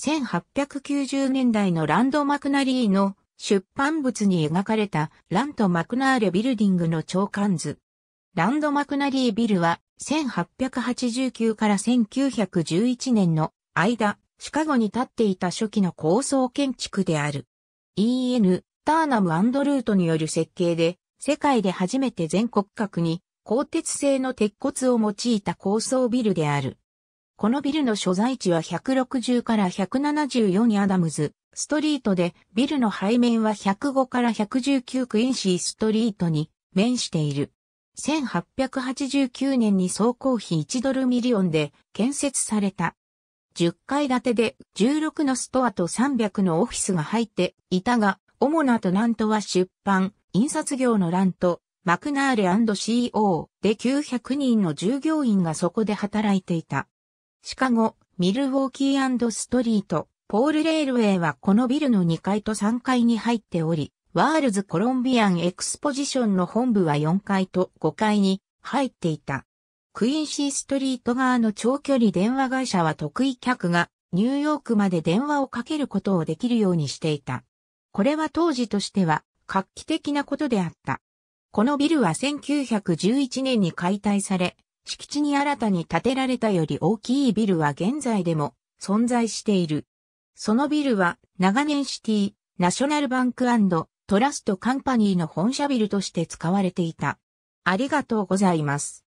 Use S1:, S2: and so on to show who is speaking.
S1: 1890年代のランド・マクナリーの出版物に描かれたランド・マクナーレビルディングの長官図。ランド・マクナリービルは1889から1911年の間、シカゴに建っていた初期の高層建築である。E.N. ターナム・アンドルートによる設計で、世界で初めて全国各に鋼鉄製の鉄骨を用いた高層ビルである。このビルの所在地は160から174アダムズストリートで、ビルの背面は105から119クインシーストリートに面している。1889年に総工費1ドルミリオンで建設された。10階建てで16のストアと300のオフィスが入っていたが、主なトナントは出版、印刷業のラント、マクナーレ &CO で900人の従業員がそこで働いていた。シカゴ、ミルウォーキーストリート、ポールレールウェイはこのビルの2階と3階に入っており、ワールズコロンビアンエクスポジションの本部は4階と5階に入っていた。クインシーストリート側の長距離電話会社は得意客がニューヨークまで電話をかけることをできるようにしていた。これは当時としては画期的なことであった。このビルは1911年に解体され、敷地に新たに建てられたより大きいビルは現在でも存在している。そのビルは長年シティ、ナショナルバンクトラストカンパニーの本社ビルとして使われていた。ありがとうございます。